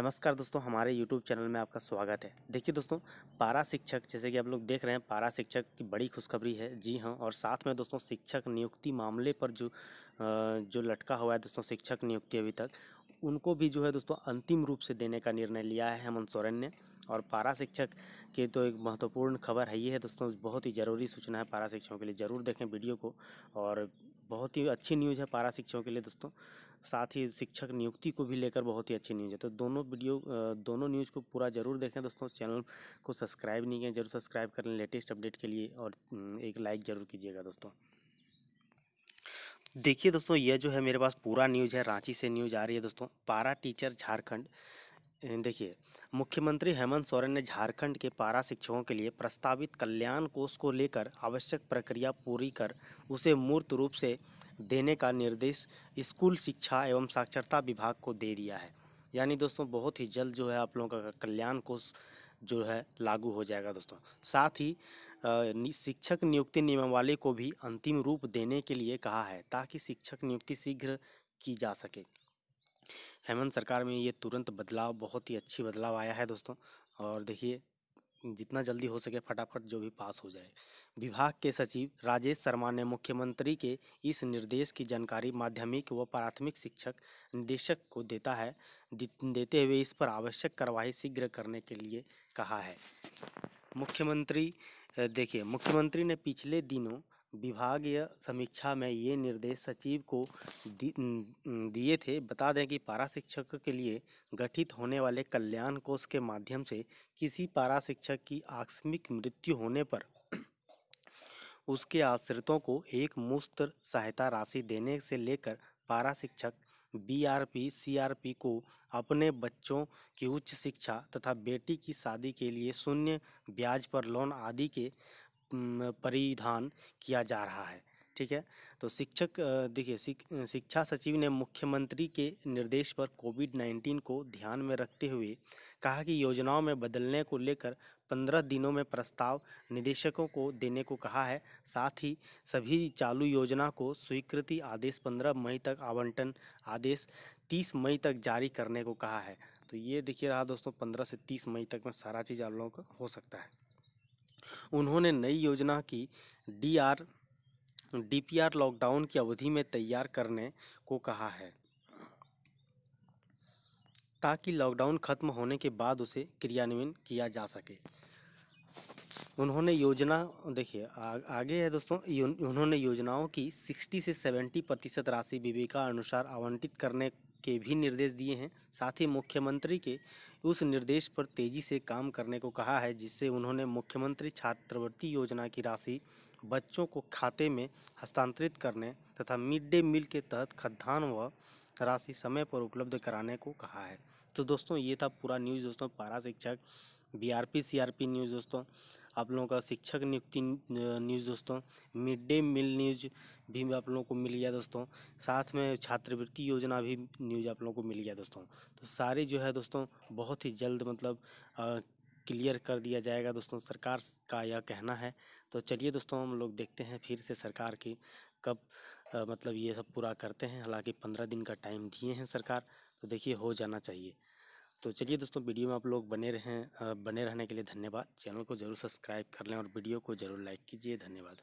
नमस्कार दोस्तों हमारे यूट्यूब चैनल में आपका स्वागत है देखिए दोस्तों पारा शिक्षक जैसे कि आप लोग देख रहे हैं पारा शिक्षक की बड़ी खुशखबरी है जी हाँ और साथ में दोस्तों शिक्षक नियुक्ति मामले पर जो जो लटका हुआ है दोस्तों शिक्षक नियुक्ति अभी तक उनको भी जो है दोस्तों अंतिम रूप से देने का निर्णय लिया है हेमंत सोरेन ने और पारा शिक्षक की तो एक महत्वपूर्ण खबर है ये है दोस्तों बहुत ही ज़रूरी सूचना है पारा शिक्षकों के लिए ज़रूर देखें वीडियो को और बहुत ही अच्छी न्यूज़ है पारा शिक्षकों के लिए दोस्तों साथ ही शिक्षक नियुक्ति को भी लेकर बहुत ही अच्छी न्यूज़ है तो दोनों वीडियो दोनों न्यूज़ को पूरा जरूर देखें दोस्तों चैनल को सब्सक्राइब नहीं किया जरूर सब्सक्राइब करें लेटेस्ट अपडेट के लिए और एक लाइक ज़रूर कीजिएगा दोस्तों देखिए दोस्तों यह जो है मेरे पास पूरा न्यूज़ है रांची से न्यूज़ आ रही है दोस्तों पारा टीचर झारखंड देखिए मुख्यमंत्री हेमंत सोरेन ने झारखंड के पारा शिक्षकों के लिए प्रस्तावित कल्याण कोष को लेकर आवश्यक प्रक्रिया पूरी कर उसे मूर्त रूप से देने का निर्देश स्कूल शिक्षा एवं साक्षरता विभाग को दे दिया है यानी दोस्तों बहुत ही जल्द जो है आप लोगों का कल्याण कोष जो है लागू हो जाएगा दोस्तों साथ ही शिक्षक नियुक्ति नियमावली को भी अंतिम रूप देने के लिए कहा है ताकि शिक्षक नियुक्ति शीघ्र की जा सके हेमंत सरकार में ये तुरंत बदलाव बहुत ही अच्छी बदलाव आया है दोस्तों और देखिए जितना जल्दी हो सके फटाफट जो भी पास हो जाए विभाग के सचिव राजेश शर्मा ने मुख्यमंत्री के इस निर्देश की जानकारी माध्यमिक व प्राथमिक शिक्षक निदेशक को देता है देते हुए इस पर आवश्यक कार्रवाई शीघ्र करने के लिए कहा है मुख्यमंत्री देखिए मुख्यमंत्री ने पिछले दिनों विभागीय समीक्षा में ये निर्देश सचिव को दिए थे बता दें कि पारा शिक्षक के लिए गठित होने वाले कल्याण कोष के माध्यम से किसी पारा शिक्षक की आकस्मिक मृत्यु होने पर उसके आश्रितों को एक मुफ्त सहायता राशि देने से लेकर पारा शिक्षक बीआरपी सीआरपी को अपने बच्चों की उच्च शिक्षा तथा बेटी की शादी के लिए शून्य ब्याज पर लोन आदि के परिधान किया जा रहा है ठीक है तो शिक्षक देखिए शिक्षा सचिव ने मुख्यमंत्री के निर्देश पर कोविड नाइन्टीन को ध्यान में रखते हुए कहा कि योजनाओं में बदलने को लेकर पंद्रह दिनों में प्रस्ताव निदेशकों को देने को कहा है साथ ही सभी चालू योजना को स्वीकृति आदेश पंद्रह मई तक आवंटन आदेश तीस मई तक जारी करने को कहा है तो ये देखिए रहा दोस्तों पंद्रह से तीस मई तक में सारा चीज़ आप लोगों का हो सकता है उन्होंने नई योजना की D R D P R lockdown की अवधि में तैयार करने को कहा है ताकि लॉकडाउन खत्म होने के बाद उसे क्रियान्वयन किया जा सके उन्होंने योजना देखिए आगे है दोस्तों उन्होंने योजनाओं की 60 से 70 प्रतिशत राशि विवेका अनुसार आवंटित करने के भी निर्देश दिए हैं साथ ही मुख्यमंत्री के उस निर्देश पर तेज़ी से काम करने को कहा है जिससे उन्होंने मुख्यमंत्री छात्रवृत्ति योजना की राशि बच्चों को खाते में हस्तांतरित करने तथा मिड डे मील के तहत खद्यान व राशि समय पर उपलब्ध कराने को कहा है तो दोस्तों ये था पूरा न्यूज़ दोस्तों पारा शिक्षक बीआरपी सीआरपी न्यूज़ दोस्तों आप लोगों का शिक्षक नियुक्ति न्यूज़ दोस्तों मिड डे मील न्यूज भी आप लोगों को मिल गया दोस्तों साथ में छात्रवृत्ति योजना भी न्यूज़ आप लोगों को मिल गया दोस्तों तो सारे जो है दोस्तों बहुत ही जल्द मतलब आ, क्लियर कर दिया जाएगा दोस्तों सरकार का यह कहना है तो चलिए दोस्तों हम लोग देखते हैं फिर से सरकार की कब आ, मतलब ये सब पूरा करते हैं हालांकि पंद्रह दिन का टाइम दिए हैं सरकार तो देखिए हो जाना चाहिए तो चलिए दोस्तों वीडियो में आप लोग बने रहें बने रहने के लिए धन्यवाद चैनल को ज़रूर सब्सक्राइब कर लें और वीडियो को ज़रूर लाइक कीजिए धन्यवाद